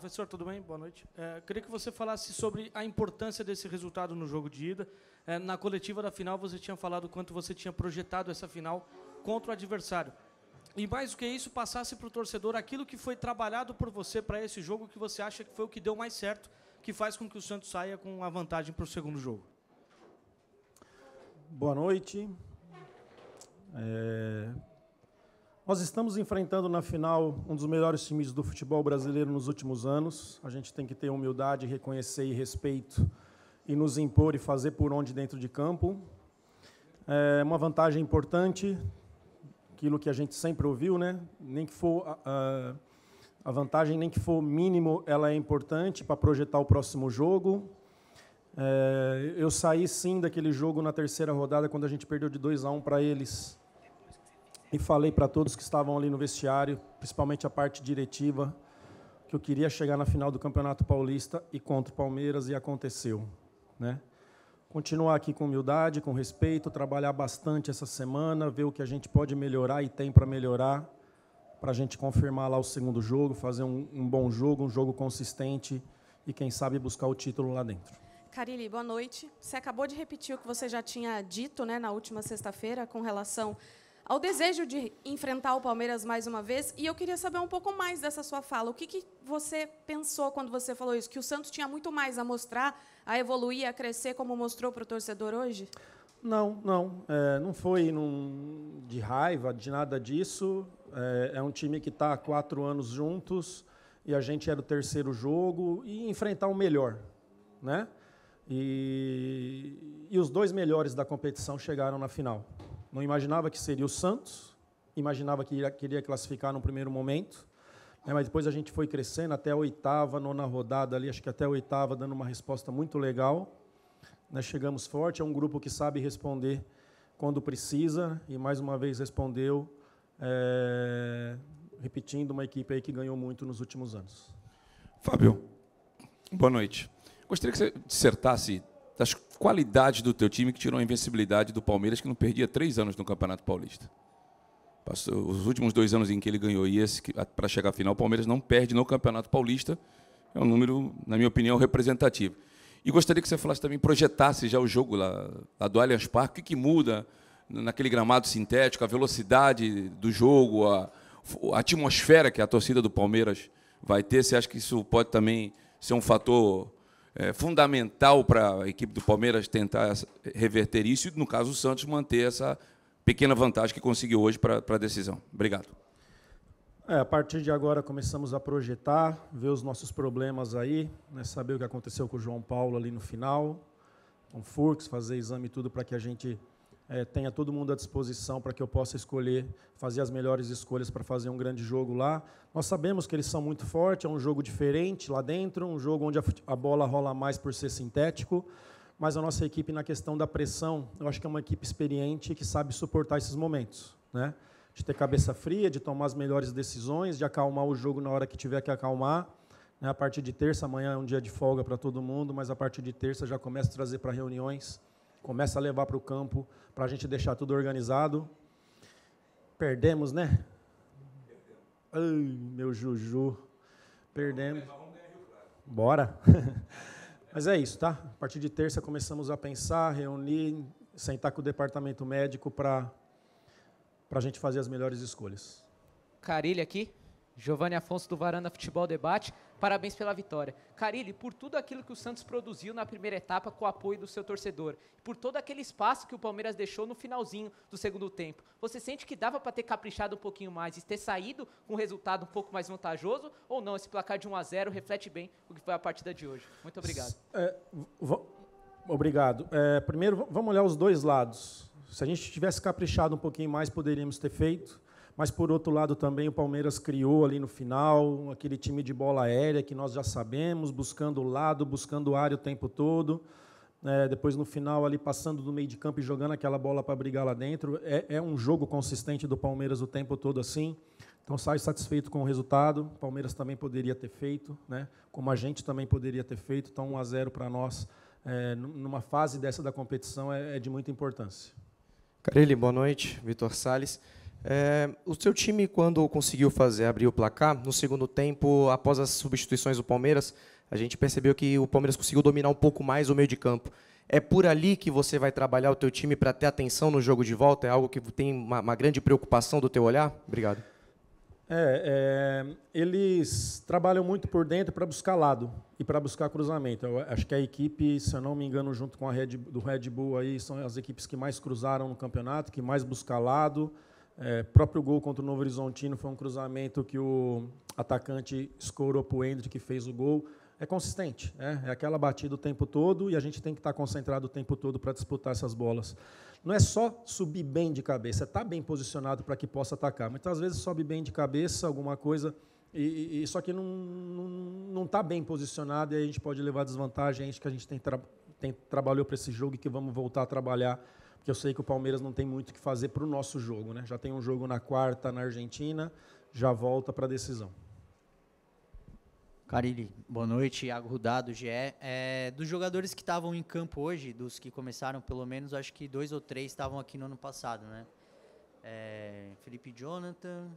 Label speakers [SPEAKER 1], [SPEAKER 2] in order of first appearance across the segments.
[SPEAKER 1] professor, tudo bem? Boa noite. É, queria que você falasse sobre a importância desse resultado no jogo de ida. É, na coletiva da final, você tinha falado quanto você tinha projetado essa final contra o adversário. E mais do que isso, passasse para o torcedor aquilo que foi trabalhado por você para esse jogo, que você acha que foi o que deu mais certo, que faz com que o Santos saia com a vantagem para o segundo jogo. Boa noite. É, nós estamos enfrentando na final um dos melhores times do futebol brasileiro nos últimos anos. A gente tem que ter humildade, reconhecer e respeito e nos impor e fazer por onde dentro de campo. É uma vantagem importante, aquilo que a gente sempre ouviu, né? Nem que for a, ah, ah, a vantagem, nem que for mínimo, ela é importante para projetar o próximo jogo. É, eu saí sim daquele jogo na terceira rodada quando a gente perdeu de 2 a 1 um para eles e falei para todos que estavam ali no vestiário, principalmente a parte diretiva, que eu queria chegar na final do Campeonato Paulista e contra o Palmeiras e aconteceu, né? Continuar aqui com humildade, com respeito, trabalhar bastante essa semana, ver o que a gente pode melhorar e tem para melhorar, para a gente confirmar lá o segundo jogo, fazer um, um bom jogo, um jogo consistente e quem sabe buscar o título lá dentro. Carili, boa noite. Você acabou de repetir o que você já tinha dito né, na última sexta-feira com relação ao desejo de enfrentar o Palmeiras mais uma vez. E eu queria saber um pouco mais dessa sua fala. O que, que você pensou quando você falou isso? Que o Santos tinha muito mais a mostrar, a evoluir, a crescer, como mostrou para o torcedor hoje? Não, não. É, não foi num, de raiva, de nada disso. É, é um time que está há quatro anos juntos e a gente era o terceiro jogo e enfrentar o melhor, né? E, e os dois melhores da competição chegaram na final. Não imaginava que seria o Santos, imaginava que queria classificar no primeiro momento, né, mas depois a gente foi crescendo até a oitava, nona rodada ali, acho que até a oitava, dando uma resposta muito legal. Né, chegamos forte, é um grupo que sabe responder quando precisa, e mais uma vez respondeu, é, repetindo uma equipe aí que ganhou muito nos últimos anos. Fábio, boa noite. Gostaria que você dissertasse das qualidades do teu time que tirou a invencibilidade do Palmeiras, que não perdia três anos no Campeonato Paulista. Passou os últimos dois anos em que ele ganhou e esse para chegar à final, o Palmeiras não perde no Campeonato Paulista. É um número, na minha opinião, representativo. E gostaria que você falasse também, projetasse já o jogo lá, lá do Allianz Parque, o que, que muda naquele gramado sintético, a velocidade do jogo, a, a atmosfera que a torcida do Palmeiras vai ter. Você acha que isso pode também ser um fator é, fundamental para a equipe do Palmeiras tentar reverter isso e, no caso, o Santos manter essa pequena vantagem que conseguiu hoje para, para a decisão. Obrigado. É, a partir de agora começamos a projetar, ver os nossos problemas aí, né, saber o que aconteceu com o João Paulo ali no final, com o fazer exame e tudo para que a gente é, tenha todo mundo à disposição para que eu possa escolher, fazer as melhores escolhas para fazer um grande jogo lá. Nós sabemos que eles são muito fortes, é um jogo diferente lá dentro, um jogo onde a, a bola rola mais por ser sintético, mas a nossa equipe, na questão da pressão, eu acho que é uma equipe experiente que sabe suportar esses momentos, né? de ter cabeça fria, de tomar as melhores decisões, de acalmar o jogo na hora que tiver que acalmar. Né? A partir de terça, amanhã é um dia de folga para todo mundo, mas a partir de terça já começa a trazer para reuniões começa a levar para o campo para a gente deixar tudo organizado. Perdemos, né? Ai, meu Juju. Perdemos. Bora. Mas é isso, tá? A partir de terça começamos a pensar, reunir, sentar com o departamento médico para a gente fazer as melhores escolhas. Carilha aqui. Giovanni Afonso do Varanda Futebol Debate, parabéns pela vitória. Carilli, por tudo aquilo que o Santos produziu na primeira etapa com o apoio do seu torcedor, por todo aquele espaço que o Palmeiras deixou no finalzinho do segundo tempo, você sente que dava para ter caprichado um pouquinho mais e ter saído com um resultado um pouco mais vantajoso ou não? Esse placar de 1 a 0 reflete bem o que foi a partida de hoje. Muito obrigado. É, obrigado. É, primeiro, vamos olhar os dois lados. Se a gente tivesse caprichado um pouquinho mais, poderíamos ter feito mas, por outro lado, também o Palmeiras criou ali no final aquele time de bola aérea que nós já sabemos, buscando o lado, buscando o área o tempo todo. É, depois, no final, ali passando do meio de campo e jogando aquela bola para brigar lá dentro. É, é um jogo consistente do Palmeiras o tempo todo assim. Então sai satisfeito com o resultado. O Palmeiras também poderia ter feito, né? como a gente também poderia ter feito. Então 1 a 0 para nós, é, numa fase dessa da competição, é, é de muita importância. Carilli, boa noite. Vitor Sales. É, o seu time, quando conseguiu fazer abrir o placar, no segundo tempo, após as substituições do Palmeiras, a gente percebeu que o Palmeiras conseguiu dominar um pouco mais o meio de campo. É por ali que você vai trabalhar o teu time para ter atenção no jogo de volta? É algo que tem uma, uma grande preocupação do teu olhar? Obrigado. É, é, eles trabalham muito por dentro para buscar lado e para buscar cruzamento. Eu acho que a equipe, se eu não me engano, junto com a Red, do Red Bull aí, são as equipes que mais cruzaram no campeonato, que mais buscar lado. É, próprio gol contra o Novo Horizontino foi um cruzamento que o atacante escorou para o Endrick, que fez o gol. É consistente, é, é aquela batida o tempo todo e a gente tem que estar tá concentrado o tempo todo para disputar essas bolas. Não é só subir bem de cabeça, estar é tá bem posicionado para que possa atacar. Muitas vezes sobe bem de cabeça, alguma coisa, e, e só que não está bem posicionado e a gente pode levar desvantagem. É que a gente tem, tra tem trabalhou para esse jogo e que vamos voltar a trabalhar porque eu sei que o Palmeiras não tem muito o que fazer para o nosso jogo, né? Já tem um jogo na quarta na Argentina, já volta para a decisão. Carilli, boa noite. Iago do GE. É, dos jogadores que estavam em campo hoje, dos que começaram pelo menos, acho que dois ou três estavam aqui no ano passado, né? É, Felipe Jonathan,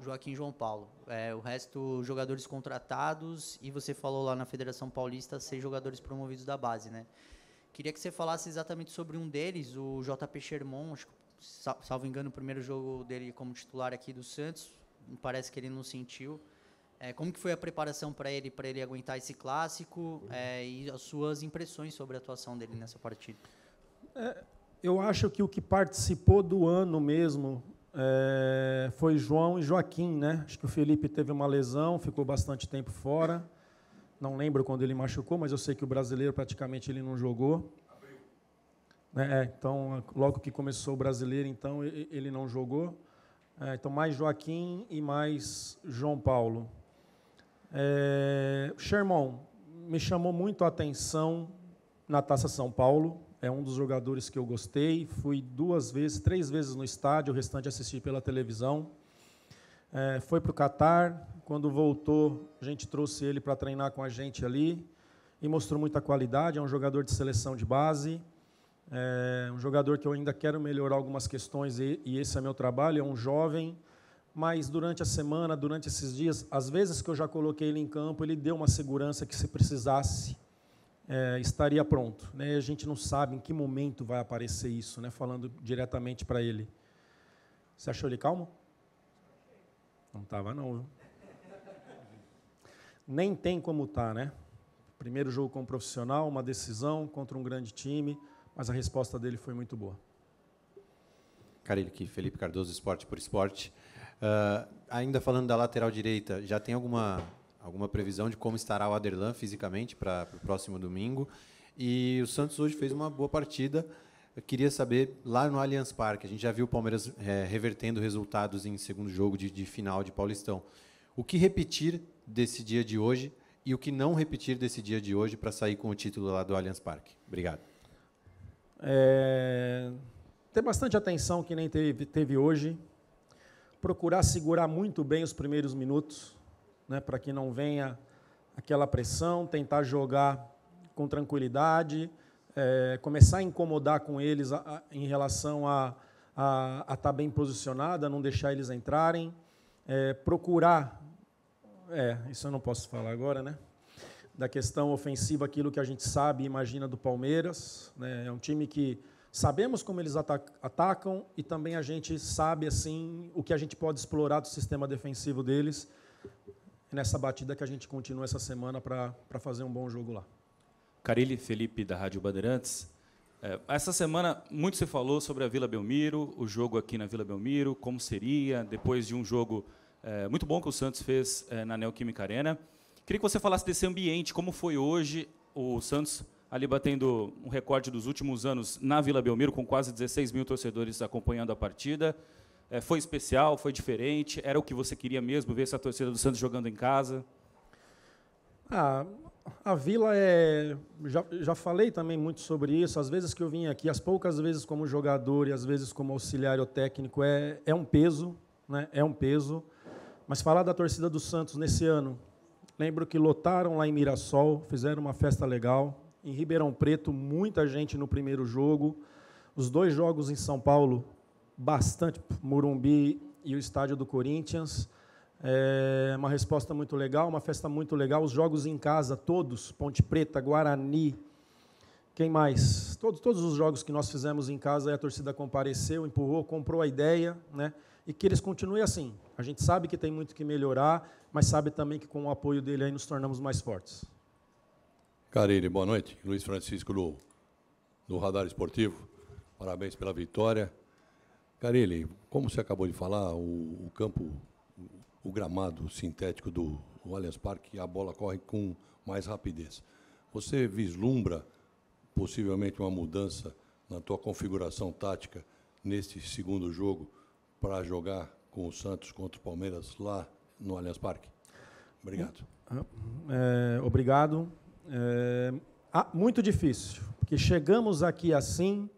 [SPEAKER 1] Joaquim João Paulo. É, o resto, jogadores contratados, e você falou lá na Federação Paulista, seis jogadores promovidos da base, né? Queria que você falasse exatamente sobre um deles, o JP Sherman, acho que, salvo engano, o primeiro jogo dele como titular aqui do Santos. Parece que ele não sentiu. É, como que foi a preparação para ele, para ele aguentar esse clássico é, e as suas impressões sobre a atuação dele nessa partida? É, eu acho que o que participou do ano mesmo é, foi João e Joaquim, né? Acho que o Felipe teve uma lesão, ficou bastante tempo fora. Não lembro quando ele machucou, mas eu sei que o brasileiro praticamente ele não jogou. Né, é, então, logo que começou o brasileiro, então ele não jogou. É, então, mais Joaquim e mais João Paulo. É, Sherman me chamou muito a atenção na Taça São Paulo. É um dos jogadores que eu gostei. Fui duas vezes, três vezes no estádio, o restante assisti pela televisão. É, foi para o Catar, quando voltou, a gente trouxe ele para treinar com a gente ali e mostrou muita qualidade. É um jogador de seleção de base, é um jogador que eu ainda quero melhorar algumas questões e, e esse é meu trabalho. É um jovem, mas durante a semana, durante esses dias, às vezes que eu já coloquei ele em campo, ele deu uma segurança que se precisasse é, estaria pronto. Né? A gente não sabe em que momento vai aparecer isso, né? falando diretamente para ele. Você achou ele calmo? Não estava, não. Viu? nem tem como estar, tá, né? Primeiro jogo como profissional, uma decisão contra um grande time, mas a resposta dele foi muito boa. Carilho, aqui, Felipe Cardoso, Esporte por Esporte. Uh, ainda falando da lateral direita, já tem alguma, alguma previsão de como estará o Aderlan fisicamente para o próximo domingo? E o Santos hoje fez uma boa partida. Eu queria saber, lá no Allianz Parque, a gente já viu o Palmeiras é, revertendo resultados em segundo jogo de, de final de Paulistão. O que repetir desse dia de hoje e o que não repetir desse dia de hoje para sair com o título lá do Allianz Parque? Obrigado. É, ter bastante atenção que nem teve, teve hoje, procurar segurar muito bem os primeiros minutos, né, para que não venha aquela pressão, tentar jogar com tranquilidade, é, começar a incomodar com eles a, a, em relação a estar a, tá bem posicionada, não deixar eles entrarem, é, procurar é, isso eu não posso falar agora, né? Da questão ofensiva, aquilo que a gente sabe e imagina do Palmeiras. Né? É um time que sabemos como eles atacam e também a gente sabe assim o que a gente pode explorar do sistema defensivo deles. Nessa batida que a gente continua essa semana para fazer um bom jogo lá. Carilli Felipe, da Rádio Bandeirantes. É, essa semana muito se falou sobre a Vila Belmiro, o jogo aqui na Vila Belmiro, como seria, depois de um jogo é, muito bom que o Santos fez é, na Neoquímica Arena. Queria que você falasse desse ambiente, como foi hoje o Santos ali batendo um recorde dos últimos anos na Vila Belmiro, com quase 16 mil torcedores acompanhando a partida. É, foi especial, foi diferente? Era o que você queria mesmo, ver essa torcida do Santos jogando em casa? Ah, a Vila é. Já, já falei também muito sobre isso. As vezes que eu vim aqui, as poucas vezes como jogador e as vezes como auxiliar ou técnico, é, é um peso, né? É um peso. Mas falar da torcida do Santos nesse ano. Lembro que lotaram lá em Mirassol, fizeram uma festa legal. Em Ribeirão Preto, muita gente no primeiro jogo. Os dois jogos em São Paulo, bastante. Morumbi e o estádio do Corinthians. É uma resposta muito legal, uma festa muito legal. Os jogos em casa, todos, Ponte Preta, Guarani, quem mais? todos os jogos que nós fizemos em casa, a torcida compareceu, empurrou, comprou a ideia, né? e que eles continuem assim. A gente sabe que tem muito que melhorar, mas sabe também que com o apoio dele aí nos tornamos mais fortes. Carine, boa noite. Luiz Francisco do, do Radar Esportivo. Parabéns pela vitória. Carilli, como você acabou de falar, o, o campo, o, o gramado sintético do Allianz Parque, a bola corre com mais rapidez. Você vislumbra possivelmente uma mudança na tua configuração tática neste segundo jogo para jogar com o Santos contra o Palmeiras lá no Allianz Parque? Obrigado. Ah, é, obrigado. É, ah, muito difícil, porque chegamos aqui assim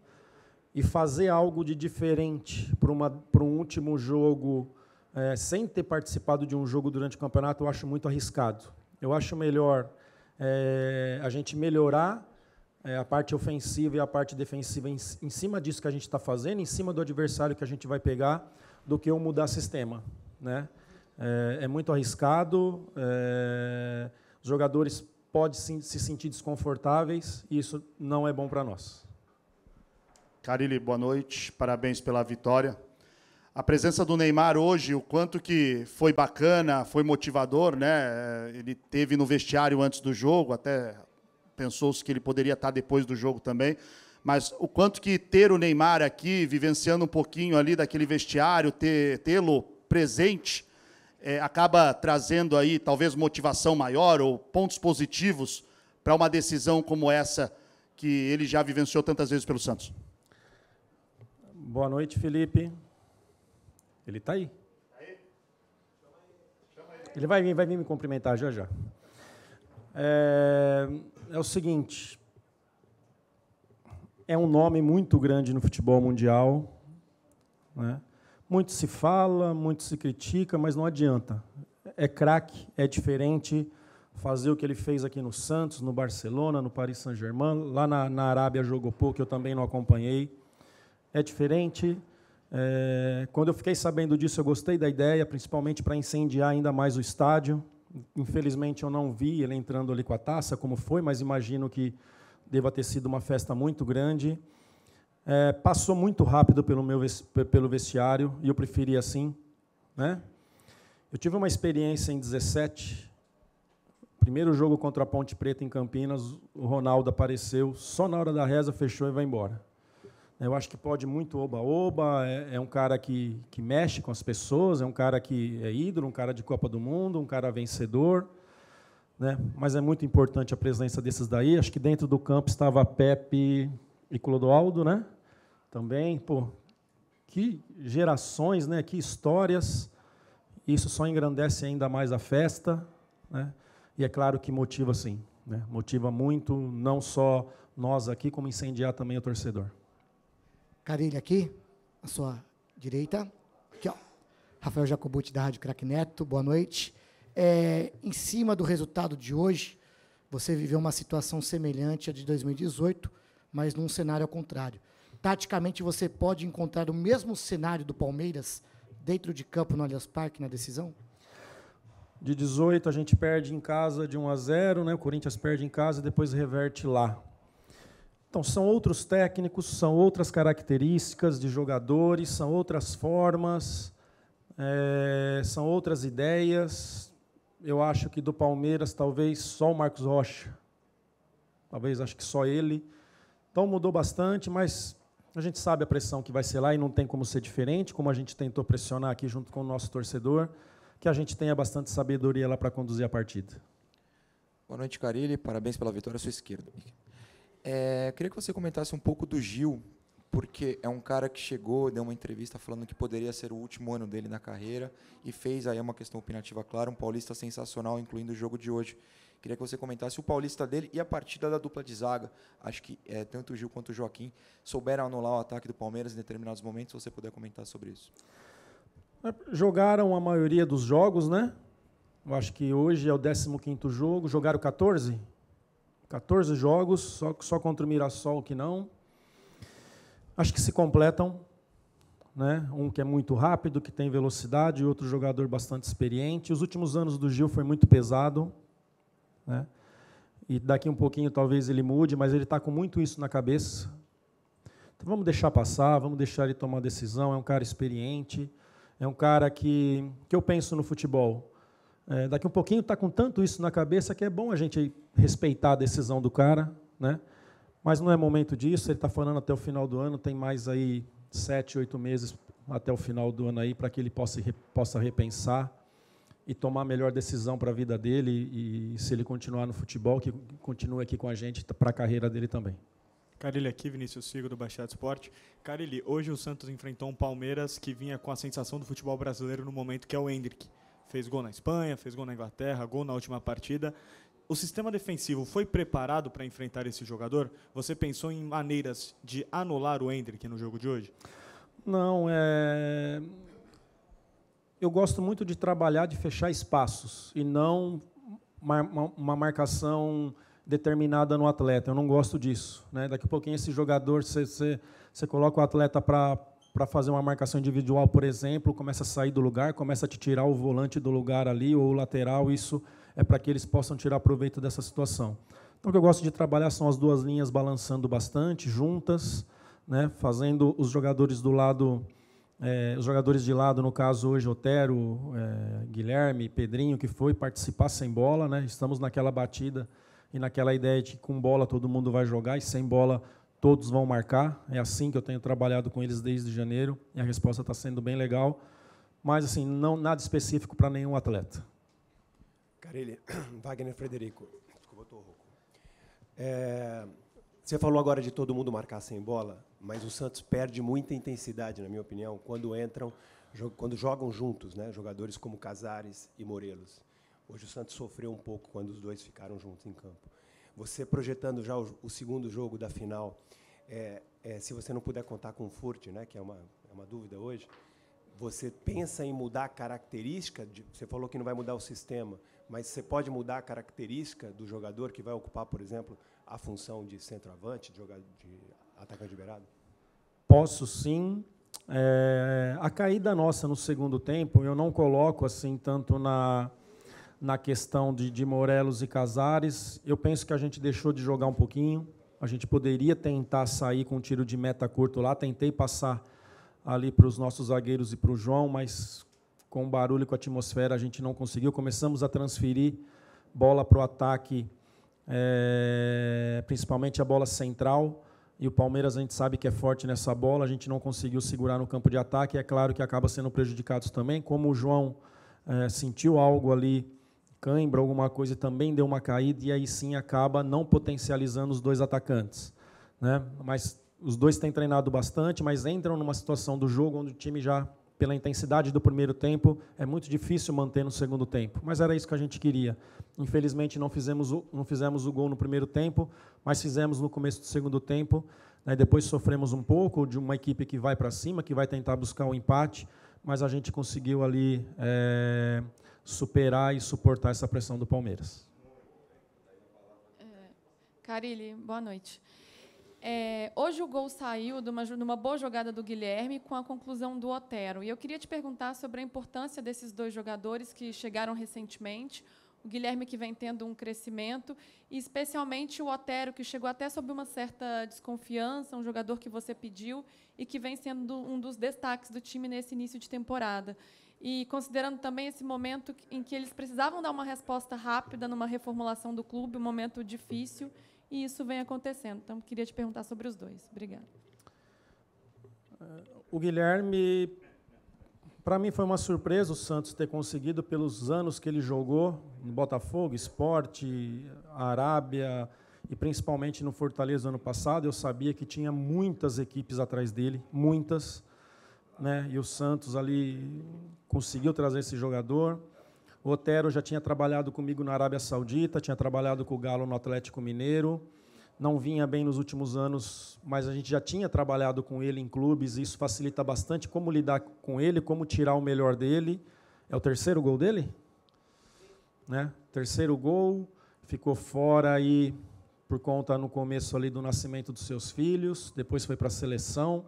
[SPEAKER 1] e fazer algo de diferente para um último jogo, é, sem ter participado de um jogo durante o campeonato, eu acho muito arriscado. Eu acho melhor é, a gente melhorar é, a parte ofensiva e a parte defensiva em, em cima disso que a gente está fazendo, em cima do adversário que a gente vai pegar, do que eu mudar sistema. Né? É, é muito arriscado, é, os jogadores podem se, se sentir desconfortáveis e isso não é bom para nós. Carilli, boa noite, parabéns pela vitória. A presença do Neymar hoje, o quanto que foi bacana, foi motivador, né? É, ele teve no vestiário antes do jogo, até pensou-se que ele poderia estar depois do jogo também, mas o quanto que ter o Neymar aqui, vivenciando um pouquinho ali daquele vestiário, tê-lo presente, é, acaba trazendo aí talvez motivação maior ou pontos positivos para uma decisão como essa que ele já vivenciou tantas vezes pelo Santos. Boa noite, Felipe. Ele está aí. Tá ele vai vir, vai vir me cumprimentar já já é, é o seguinte: é um nome muito grande no futebol mundial. Né? Muito se fala, muito se critica, mas não adianta. É craque, é diferente fazer o que ele fez aqui no Santos, no Barcelona, no Paris Saint-Germain, lá na, na, Arábia jogou pouco, eu também não acompanhei. É diferente. É, quando eu fiquei sabendo disso, eu gostei da ideia, principalmente para incendiar ainda mais o estádio. Infelizmente eu não vi ele entrando ali com a taça, como foi, mas imagino que deva ter sido uma festa muito grande. É, passou muito rápido pelo meu pelo vestiário e eu preferi assim, né? Eu tive uma experiência em 17, primeiro jogo contra a Ponte Preta em Campinas, o Ronaldo apareceu só na hora da reza, fechou e vai embora. Eu acho que pode muito oba-oba, é, é, um cara que, que mexe com as pessoas, é um cara que é ídolo, um cara de Copa do Mundo, um cara vencedor. Né? Mas é muito importante a presença desses daí. Acho que dentro do campo estava Pepe e Clodoaldo, né? Também, pô, que gerações, né? Que histórias. Isso só engrandece ainda mais a festa, né? E é claro que motiva sim, né? Motiva muito não só nós aqui, como incendiar também o torcedor. Carilha aqui, à sua direita. Aqui, ó. Rafael Jacobucci, da Rádio Crack Neto, boa noite. É, em cima do resultado de hoje, você viveu uma situação semelhante à de 2018, mas num cenário ao contrário. Taticamente, você pode encontrar o mesmo cenário do Palmeiras dentro de campo no Allianz Parque na decisão? De 18, a gente perde em casa de 1 a 0, né? o Corinthians perde em casa e depois reverte lá. Então, são outros técnicos, são outras características de jogadores, são outras formas, é, são outras ideias. Eu acho que do Palmeiras, talvez só o Marcos Rocha. Talvez, acho que só ele. Então, mudou bastante, mas a gente sabe a pressão que vai ser lá e não tem como ser diferente, como a gente tentou pressionar aqui junto com o nosso torcedor, que a gente tenha bastante sabedoria lá para conduzir a partida. Boa noite, Carilli. Parabéns pela vitória sua esquerda. É, queria que você comentasse um pouco do Gil, porque é um cara que chegou, deu uma entrevista falando que poderia ser o último ano dele na carreira e fez aí uma questão opinativa clara, um paulista sensacional, incluindo o jogo de hoje. Queria que você comentasse o paulista dele e a partida da dupla de zaga. Acho que é, tanto o Gil quanto o Joaquim souberam anular o ataque do Palmeiras em determinados momentos. Se você puder comentar sobre isso. É, jogaram a maioria dos jogos, né? Eu acho que hoje é o 15 jogo. Jogaram 14? 14 jogos, só, só contra o Mirassol que não. Acho que se completam. Né? Um que é muito rápido, que tem velocidade, outro jogador bastante experiente. Os últimos anos do Gil foi muito pesado. Né? E daqui um pouquinho talvez ele mude, mas ele está com muito isso na cabeça. Então vamos deixar passar, vamos deixar ele tomar decisão. É um cara experiente, é um cara que, que eu penso no futebol. É, daqui um pouquinho está com tanto isso na cabeça que é bom a gente respeitar a decisão do cara, né? Mas não é momento disso. Ele está falando até o final do ano. Tem mais aí sete, oito meses até o final do ano aí para que ele possa possa repensar e tomar a melhor decisão para a vida dele e se ele continuar no futebol, que continue aqui com a gente tá, para a carreira dele também. Carilli aqui, Vinícius Sigo do Baixada Esporte. Carilli, hoje o Santos enfrentou um Palmeiras que vinha com a sensação do futebol brasileiro no momento, que é o Hendrick fez gol na Espanha, fez gol na Inglaterra, gol na última partida. O sistema defensivo foi preparado para enfrentar esse jogador? Você pensou em maneiras de anular o Hendrick no jogo de hoje? Não, é. Eu gosto muito de trabalhar, de fechar espaços e não uma marcação determinada no atleta. Eu não gosto disso. Né? Daqui a pouquinho esse jogador, você, você coloca o atleta para para fazer uma marcação individual, por exemplo, começa a sair do lugar, começa a te tirar o volante do lugar ali ou o lateral, isso é para que eles possam tirar proveito dessa situação. Então, o que eu gosto de trabalhar são as duas linhas balançando bastante, juntas, né, fazendo os jogadores do lado, é, os jogadores de lado, no caso hoje, Otero, é, Guilherme, Pedrinho, que foi participar sem bola, né, estamos naquela batida e naquela ideia de que com bola todo mundo vai jogar e sem bola todos vão marcar. É assim que eu tenho trabalhado com eles desde janeiro e a resposta está sendo bem legal. Mas assim, não nada específico para nenhum atleta. Carilli, Wagner Frederico. Desculpa, eu tô rouco. É, você falou agora de todo mundo marcar sem bola, mas o Santos perde muita intensidade, na minha opinião, quando entram, quando jogam juntos, né? Jogadores como Casares e Morelos. Hoje o Santos sofreu um pouco quando os dois ficaram juntos em campo. Você projetando já o, o segundo jogo da final, é, é, se você não puder contar com o Furt, né, que é uma, é uma dúvida hoje, você pensa em mudar a característica, de, você falou que não vai mudar o sistema, mas você pode mudar a característica do jogador que vai ocupar, por exemplo, a função de centroavante, de, de atacante liberado? Posso sim. É, a caída nossa no segundo tempo, eu não coloco assim tanto na na questão de, de Morelos e Casares. Eu penso que a gente deixou de jogar um pouquinho. A gente poderia tentar sair com um tiro de meta curto lá. Tentei passar ali para os nossos zagueiros e para o João, mas com o barulho, com a atmosfera, a gente não conseguiu. Começamos a transferir bola para o ataque, é, principalmente a bola central. E o Palmeiras a gente sabe que é forte nessa bola, a gente não conseguiu segurar no campo de ataque. É claro que acaba sendo prejudicados também. Como o João é, sentiu algo ali cãibra, alguma coisa também deu uma caída e aí sim acaba não potencializando os dois atacantes. Né? Mas os dois têm treinado bastante, mas entram numa situação do jogo onde o time já, pela intensidade do primeiro tempo, é muito difícil manter no segundo tempo. Mas era isso que a gente queria. Infelizmente não fizemos o, não fizemos o gol no primeiro tempo, mas fizemos no começo do segundo tempo. Né? Depois sofremos um pouco de uma equipe que vai para cima, que vai tentar buscar o um empate, mas a gente conseguiu ali. É superar e suportar essa pressão do Palmeiras. É, Carilli, boa noite. É, hoje o gol saiu de uma, de uma, boa jogada do Guilherme com a conclusão do Otero. E eu queria te perguntar sobre a importância desses dois jogadores que chegaram recentemente. O Guilherme que vem tendo um crescimento, e especialmente o Otero, que chegou até sob uma certa desconfiança, um jogador que você pediu e que vem sendo um dos destaques do time nesse início de temporada. E considerando também esse momento em que eles precisavam dar uma resposta rápida numa reformulação do clube, um momento difícil, e isso vem acontecendo. Então, queria te perguntar sobre os dois. Obrigada. O Guilherme, para mim foi uma surpresa o Santos ter conseguido, pelos anos que ele jogou no Botafogo, Esporte, Arábia e principalmente no Fortaleza ano passado. Eu sabia que tinha muitas equipes atrás dele, muitas né? E o Santos ali conseguiu trazer esse jogador. O Otero já tinha trabalhado comigo na Arábia Saudita, tinha trabalhado com o Galo no Atlético Mineiro. Não vinha bem nos últimos anos, mas a gente já tinha trabalhado com ele em clubes, e isso facilita bastante como lidar com ele, como tirar o melhor dele. É o terceiro gol dele? Né? Terceiro gol, ficou fora aí por conta no começo ali do nascimento dos seus filhos, depois foi para a seleção.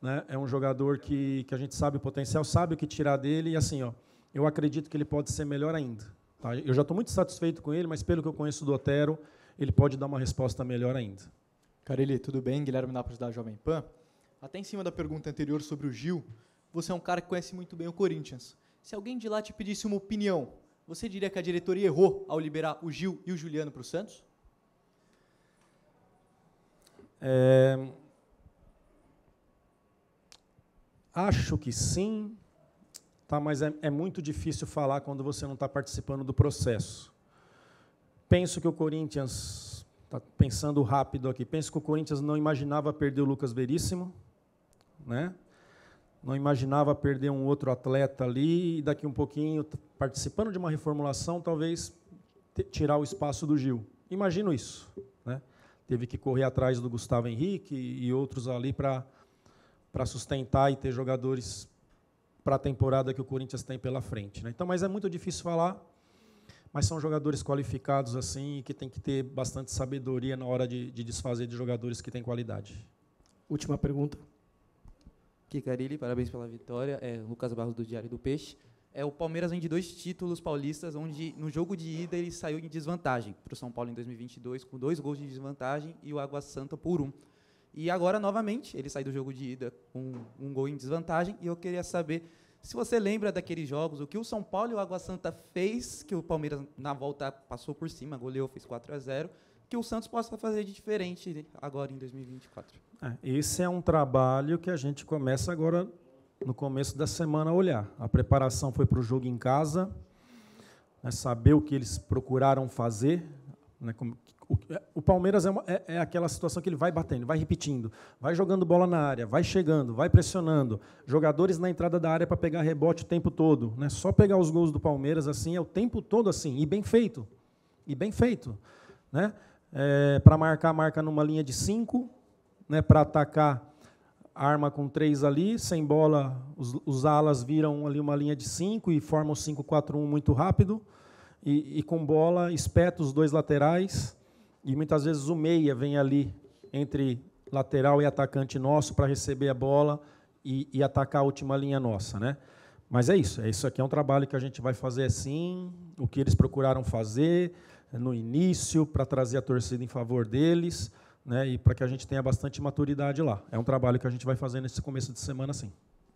[SPEAKER 1] Né? É um jogador que, que a gente sabe o potencial, sabe o que tirar dele, e assim, ó, eu acredito que ele pode ser melhor ainda. Tá? Eu já estou muito satisfeito com ele, mas pelo que eu conheço do Otero, ele pode dar uma resposta melhor ainda. Carelli, tudo bem? Guilherme Nápoles da Jovem Pan. Até em cima da pergunta anterior sobre o Gil, você é um cara que conhece muito bem o Corinthians. Se alguém de lá te pedisse uma opinião, você diria que a diretoria errou ao liberar o Gil e o Juliano para o Santos? É, Acho que sim, tá? mas é, é muito difícil falar quando você não está participando do processo. Penso que o Corinthians, tá pensando rápido aqui, penso que o Corinthians não imaginava perder o Lucas Veríssimo, né? não imaginava perder um outro atleta ali, e daqui um pouquinho, tá participando de uma reformulação, talvez tirar o espaço do Gil. Imagino isso. Né? Teve que correr atrás do Gustavo Henrique e outros ali para para sustentar e ter jogadores para a temporada que o Corinthians tem pela frente. Né? Então, mas é muito difícil falar, mas são jogadores qualificados assim que tem que ter bastante sabedoria na hora de, de desfazer de jogadores que têm qualidade. Última pergunta. Kikarilli, parabéns pela vitória. É, Lucas Barros do Diário do Peixe. É, o Palmeiras vem de dois títulos paulistas, onde no jogo de ida ele saiu em desvantagem para o São Paulo em 2022, com dois gols de desvantagem e o Água Santa por um. E agora, novamente, ele sai do jogo de ida com um gol em desvantagem. E eu queria saber se você lembra daqueles jogos, o que o São Paulo e o Água Santa fez, que o Palmeiras na volta passou por cima, goleou, fez 4 a 0 que o Santos possa fazer de diferente né, agora em 2024. É, esse é um trabalho que a gente começa agora no começo da semana a olhar. A preparação foi para o jogo em casa, né, saber o que eles procuraram fazer, né, como, o, é, o Palmeiras é, uma, é, é, aquela situação que ele vai batendo, vai repetindo, vai jogando bola na área, vai chegando, vai pressionando. Jogadores na entrada da área para pegar rebote o tempo todo. Né? Só pegar os gols do Palmeiras assim é o tempo todo assim, e bem feito. E bem feito. Né? É, para marcar, marca numa linha de cinco. Né? Para atacar, arma com três ali, sem bola, os, os, alas viram ali uma linha de cinco e formam 5-4-1 muito rápido. E, e, com bola, espeta os dois laterais. E muitas vezes o meia vem ali entre lateral e atacante nosso para receber a bola e, e, atacar a última linha nossa, né? Mas é isso, é isso aqui é um trabalho que a gente vai fazer assim, o que eles procuraram fazer no início para trazer a torcida em favor deles, né? E para que a gente tenha bastante maturidade lá. É um trabalho que a gente vai fazer nesse começo de semana, sim.